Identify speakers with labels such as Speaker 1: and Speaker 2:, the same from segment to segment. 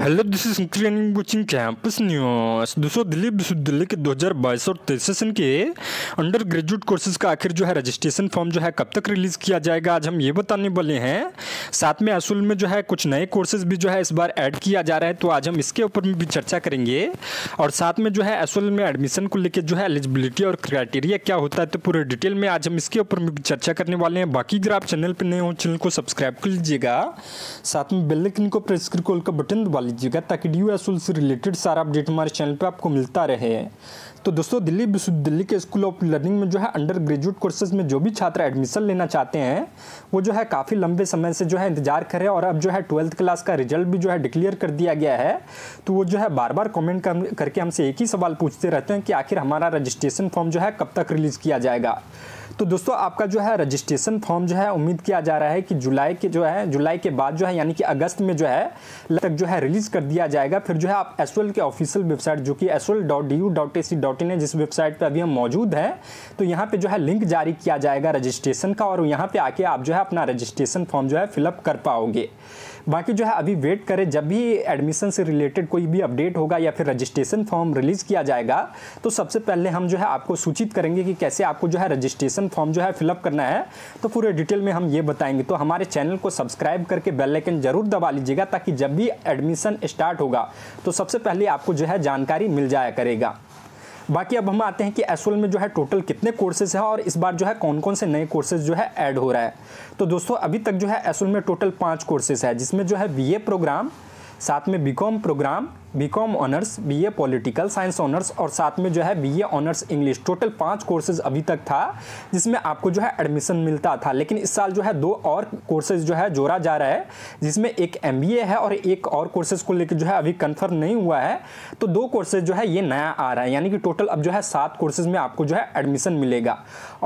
Speaker 1: hello this is training coaching campus news दोस्तों दिल्ली विश्वविद्यालय के 2022 और तेईस सेशन के अंडर ग्रेजुएट कोर्सेज का आखिर जो है रजिस्ट्रेशन फॉर्म जो है कब तक रिलीज किया जाएगा आज हम ये बताने वाले हैं साथ में असूल में जो है कुछ नए कोर्सेज भी जो है इस बार ऐड किया जा रहा है तो आज हम इसके ऊपर में भी चर्चा करेंगे और साथ में जो है असूल में एडमिशन को लेकर जो है एलिजिबिलिटी और क्राइटेरिया क्या होता है तो पूरे डिटेल में आज हम इसके ऊपर में भी चर्चा करने वाले हैं बाकी अगर आप चैनल पर नए हो चैनल को सब्सक्राइब कर लीजिएगा साथ में बेलकिन को प्रेस कर बटन दबा लीजिएगा ताकि डी यू से रिलेटेड सारा अपडेट हमारे चैनल पे आपको मिलता रहे तो दोस्तों दिल्ली विश्वविद्यालय के स्कूल ऑफ लर्निंग में जो है अंडर ग्रेजुएट कोर्सेज में जो भी छात्र एडमिशन लेना चाहते हैं वो जो है काफ़ी लंबे समय से जो है इंतजार कर रहे हैं और अब जो है ट्वेल्थ क्लास का रिजल्ट भी जो है डिक्लेयर कर दिया गया है तो वो जो है बार बार कमेंट करके हमसे एक ही सवाल पूछते रहते हैं कि आखिर हमारा रजिस्ट्रेशन फॉर्म जो है कब तक रिलीज़ किया जाएगा तो दोस्तों आपका जो है रजिस्ट्रेशन फॉर्म जो है उम्मीद किया जा रहा है कि जुलाई के जो है जुलाई के बाद जो है यानी कि अगस्त में जो है तक जो है रिलीज कर दिया जाएगा फिर जो है आप एस के ऑफिशियल वेबसाइट जो कि S dot D U dot A C dot in है जिस वेबसाइट पर अभी हम मौजूद हैं तो यहाँ पर जो है लिंक जारी किया जाएगा रजिस्ट्रेशन का और यहाँ पर आके आप जो है अपना रजिस्ट्रेशन फॉर्म जो है फिलअप कर पाओगे बाकी जो है अभी वेट करें जब भी एडमिशन से रिलेटेड कोई भी अपडेट होगा या फिर रजिस्ट्रेशन फॉर्म रिलीज़ किया जाएगा तो सबसे पहले हम जो है आपको सूचित करेंगे कि कैसे आपको जो है रजिस्ट्रेशन फॉर्म जो है फिलअप करना है तो पूरे डिटेल में हम ये बताएंगे तो हमारे चैनल को सब्सक्राइब करके बेल आइकन जरूर दबा लीजिएगा ताकि जब भी एडमिशन स्टार्ट होगा तो सबसे पहले आपको जो है जानकारी मिल जाया करेगा बाकी अब हम आते हैं कि एस में जो है टोटल कितने कोर्सेज हैं और इस बार जो है कौन कौन से नए कोर्सेज जो है ऐड हो रहा है तो दोस्तों अभी तक जो है एस में टोटल पाँच कोर्सेज है जिसमें जो है बी प्रोग्राम साथ में B Com program B Com honours B A political science honours और साथ में जो है बीए ऑनर्स इंग्लिश टोटल पांच कोर्सेज अभी तक था जिसमें आपको जो है एडमिशन मिलता था लेकिन इस साल जो है दो और कोर्सेज जो है जोड़ा जा रहा है जिसमें एक एम है और एक और कोर्सेज को लेकर जो है अभी कन्फर्म नहीं हुआ है तो दो कोर्सेज जो है ये नया आ रहा है यानी कि टोटल अब जो है सात कोर्सेज में आपको जो है एडमिशन मिलेगा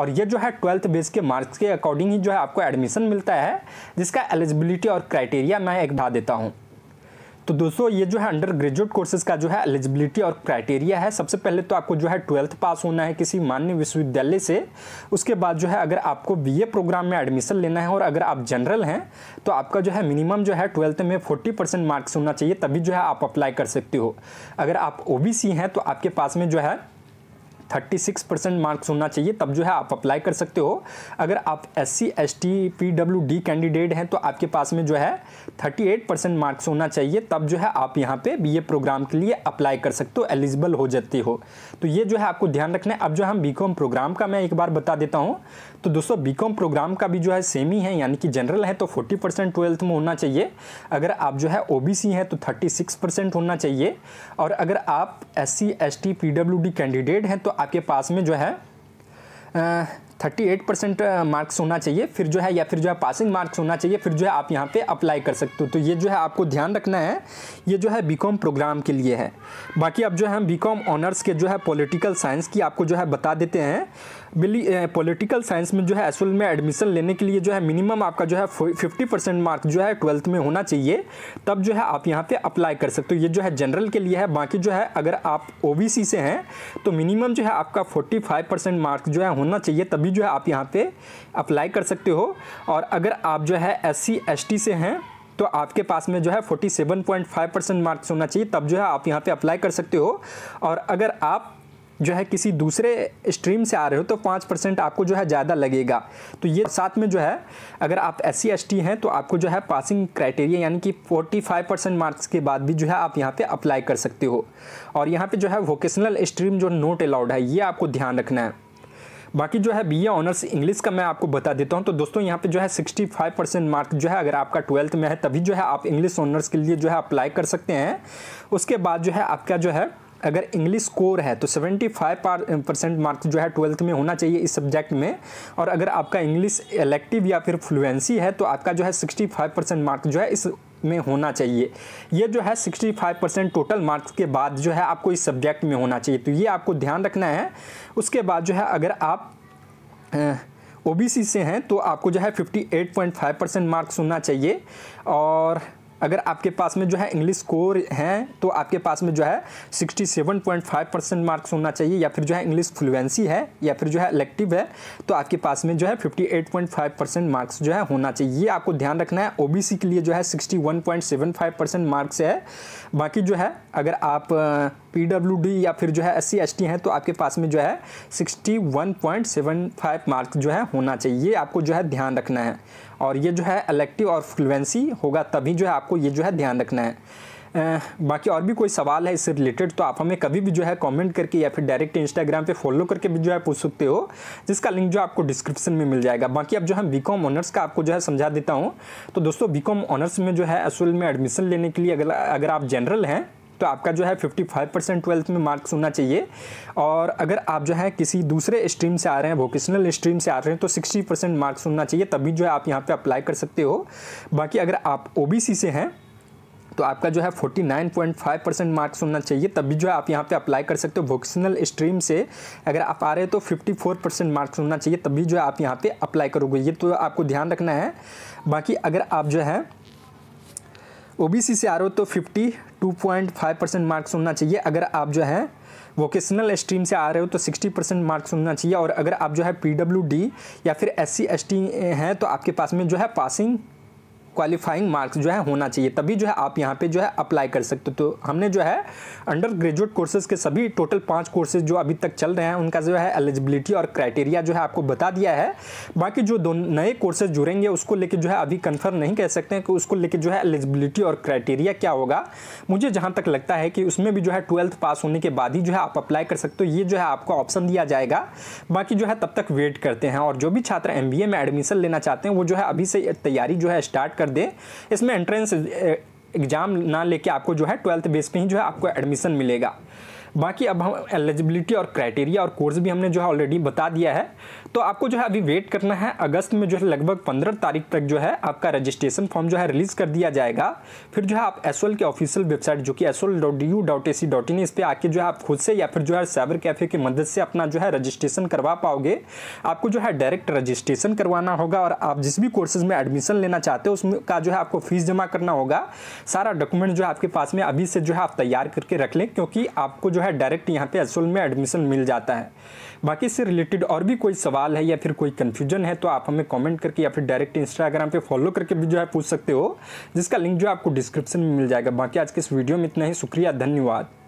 Speaker 1: और ये जो है ट्वेल्थ बेस के मार्क्स के अकॉर्डिंग ही जो है आपको एडमिशन मिलता है जिसका एलिजिबिलिटी और क्राइटेरिया मैं एक बता देता हूँ तो दोस्तों ये जो है अंडर ग्रेजुएट कोर्सेज का जो है एलिजिबिलिटी और क्राइटेरिया है सबसे पहले तो आपको जो है ट्वेल्थ पास होना है किसी मान्य विश्वविद्यालय से उसके बाद जो है अगर आपको बीए प्रोग्राम में एडमिशन लेना है और अगर आप जनरल हैं तो आपका जो है मिनिमम जो है ट्वेल्थ में फोर्टी मार्क्स होना चाहिए तभी जो है आप अप्लाई कर सकते हो अगर आप ओ हैं तो आपके पास में जो है 36 परसेंट मार्क्स होना चाहिए तब जो है आप अप्लाई कर सकते हो अगर आप S C S T P W D candidate हैं तो आपके पास में जो है 38 परसेंट मार्क्स होना चाहिए तब जो है आप यहाँ पे बी ए प्रोग्राम के लिए अप्लाई कर सकते हो एलिजिबल हो जाते हो तो ये जो है आपको ध्यान रखना है अब जो हम बी कॉम प्रोग्राम का मैं एक बार बता देता हूँ तो दोस्तों बी कॉम प्रोग्राम का भी जो है सेम ही है यानी कि जनरल है तो फोर्टी परसेंट ट्वेल्थ में होना चाहिए अगर आप जो है ओ बी सी हैं तो थर्टी सिक्स परसेंट होना चाहिए और अगर आप S C S T P W D candidate हैं तो आपके पास में जो है थर्टी एट परसेंट मार्क्स होना चाहिए फिर जो है या फिर जो है पासिंग मार्क्स होना चाहिए फिर जो है आप यहाँ पे अप्लाई कर सकते हो तो ये जो है आपको ध्यान रखना है ये जो है बीकॉम प्रोग्राम के लिए है बाकी अब जो है हम बीकॉम ऑनर्स के जो है पॉलिटिकल साइंस की आपको जो है बता देते हैं बिली पॉलिटिकल साइंस में जो है एस में एडमिशन लेने के लिए जो है मिनिमम आपका जो है फिफ्टी परसेंट मार्क जो है ट्वेल्थ में होना चाहिए तब जो है आप यहाँ पे अप्लाई कर सकते हो ये जो है जनरल के लिए है बाकी जो है अगर आप ओ से हैं तो मिनिमम जो है आपका फोर्टी मार्क जो है होना चाहिए तभी जो है आप यहाँ पर अप्लाई कर सकते हो और अगर आप जो है एस सी से हैं तो आपके पास में जो है 47.5 परसेंट मार्क्स होना चाहिए तब जो है आप यहाँ पे अप्लाई कर सकते हो और अगर आप जो है किसी दूसरे स्ट्रीम से आ रहे हो तो पाँच परसेंट आपको जो है ज़्यादा लगेगा तो ये साथ में जो है अगर आप एस सी हैं तो आपको जो है पासिंग क्राइटेरिया यानी कि फोर्टी फाइव परसेंट मार्क्स के बाद भी जो है आप यहाँ पर अप्लाई कर सकते हो और यहाँ पर जो है वोकेशनल स्ट्रीम जो नोट अलाउड है ये आपको ध्यान रखना है बाकी जो है ए ऑनर्स इंग्लिश का मैं आपको बता देता हूँ तो दोस्तों यहाँ पे जो है 65 परसेंट मार्क जो है अगर आपका ट्वेल्थ में है तभी जो है आप इंग्लिश ऑनर्स के लिए जो है अप्लाई कर सकते हैं उसके बाद जो है आपका जो है अगर इंग्लिश कोर है तो 75 परसेंट मार्क्स जो है ट्वेल्थ में होना चाहिए इस सब्जेक्ट में और अगर आपका इंग्लिश इलेक्टिव या फिर फ्लुएंसी है तो आपका जो है 65 परसेंट मार्क्स जो है इस में होना चाहिए ये जो है 65 परसेंट टोटल मार्क्स के बाद जो है आपको इस सब्जेक्ट में होना चाहिए तो ये आपको ध्यान रखना है उसके बाद जो है अगर आप ओ से हैं तो आपको जो है 58.5 परसेंट मार्क्स होना चाहिए और अगर आपके पास में जो है इंग्लिश स्कोर हैं तो आपके पास में जो है 67.5 परसेंट मार्क्स होना चाहिए या फिर जो है इंग्लिश फ्लुएंसी है या फिर जो है इलेक्टिव है तो आपके पास में जो है 58.5 परसेंट मार्क्स जो है होना चाहिए ये आपको ध्यान रखना है ओबीसी के लिए जो है 61.75 परसेंट मार्क्स है बाकी जो है अगर आप पी डी या फिर जो है एस सी एस टी हैं तो आपके पास में जो है sixty one point seven five marks जो है होना चाहिए ये आपको जो है ध्यान रखना है और ये जो है इलेक्टिव और फ्लुएंसी होगा तभी जो है आपको ये जो है ध्यान रखना है बाकी और भी कोई सवाल है इससे रिलेटेड तो आप हमें कभी भी जो है कमेंट करके या फिर डायरेक्ट इंस्टाग्राम पे फॉलो करके भी जो है पूछ सकते हो जिसका लिंक जो आपको डिस्क्रिप्शन में मिल जाएगा बाकी अब जो है बी कॉम ऑनर्स का आपको जो है समझा देता हूँ तो दोस्तों बी कॉम ऑनर्स में जो है असल में एडमिशन लेने के लिए अगर अगर आप जनरल हैं तो आपका जो है 55 परसेंट ट्वेल्थ में मार्क्स होना चाहिए और अगर आप जो है किसी दूसरे स्ट्रीम से आ रहे हैं वोकेशनल स्ट्रीम से आ रहे हैं तो 60 परसेंट मार्क्स होना चाहिए तभी जो है आप यहाँ पर अप्लाई कर सकते हो बाकी अगर आप ओ से हैं तो आपका जो है 49.5 परसेंट मार्क्स होना चाहिए तभी जो है आप यहाँ पे अप्लाई कर सकते हो वोकेशनल स्ट्रीम से अगर आप आ रहे हो तो 54 परसेंट मार्क्स होना चाहिए तभी जो है आप यहाँ पे अप्लाई तो करोगे ये तो आपको ध्यान रखना है बाकी अगर आप जो है ओ से आ रहे हो तो फिफ्टी 2.5 परसेंट मार्क्स होना चाहिए अगर आप जो है वोकेशनल स्ट्रीम से आ रहे हो तो 60 परसेंट मार्क्स होना चाहिए और अगर आप जो है पी या फिर एस सी हैं तो आपके पास में जो है पासिंग क्वालिफाइंग मार्क्स जो है होना चाहिए तभी जो है आप यहाँ पे जो है अप्लाई कर सकते हो तो हमने जो है अंडर ग्रेजुएट कोर्सेज के सभी टोटल पाँच कोर्सेज जो अभी तक चल रहे हैं उनका जो है एलिजिबिलिटी और क्राइटेरिया जो है आपको बता दिया है बाकी जो दो नए कोर्सेज जुड़ेंगे उसको लेकर जो है अभी कन्फर्म नहीं कह सकते हैं कि उसको लेकर जो है एलिजिबिलिटी और क्राइटेरिया क्या होगा मुझे जहाँ तक लगता है कि उसमें भी जो है ट्वेल्थ पास होने के बाद ही जो है आप अप्लाई कर सकते हो ये जो है आपको ऑप्शन दिया जाएगा बाकी जो है तब तक वेट करते हैं और जो भी छात्र एम में एडमिशन लेना चाहते हैं वो जो है अभी से तैयारी जो है स्टार्ट कर कर दें इसमें एंट्रेंस एग्ज़ाम eh, ना लेके आपको जो है ट्वेल्थ बेस पे ही जो है आपको एडमिशन मिलेगा बाकी अब हम एलिजिबिलिटी और क्राइटेरिया और कोर्स भी हमने जो है ऑलरेडी बता दिया है तो आपको जो है अभी वेट करना है अगस्त में जो है लगभग पंद्रह तारीख तक जो है आपका रजिस्ट्रेशन फॉर्म जो है रिलीज़ कर दिया जाएगा फिर जो है आप एस के ऑफिशियल वेबसाइट जो कि एस एल इस पर आके जो है आप खुद से या फिर जो है साइबर कैफे की मदद से अपना जो है रजिस्ट्रेशन करवा पाओगे आपको जो है डायरेक्ट रजिस्ट्रेशन करवाना होगा और आप जिस भी कोर्सेज में एडमिशन लेना चाहते हो उसमें का जो है आपको फीस जमा करना होगा सारा डॉक्यूमेंट जो है आपके पास में अभी से जो है आप तैयार करके रख लें क्योंकि आपको जो है डायरेक्ट यहाँ पे एसोल में एडमिशन मिल जाता है बाकी इससे रिलेटेड और भी कोई सवाल है या फिर कोई कन्फ्यूजन है तो आप हमें कमेंट करके या फिर डायरेक्ट इंस्टाग्राम पे फॉलो करके भी जो है पूछ सकते हो जिसका लिंक जो आपको डिस्क्रिप्शन में मिल जाएगा बाकी आज के इस वीडियो में इतना ही शुक्रिया धन्यवाद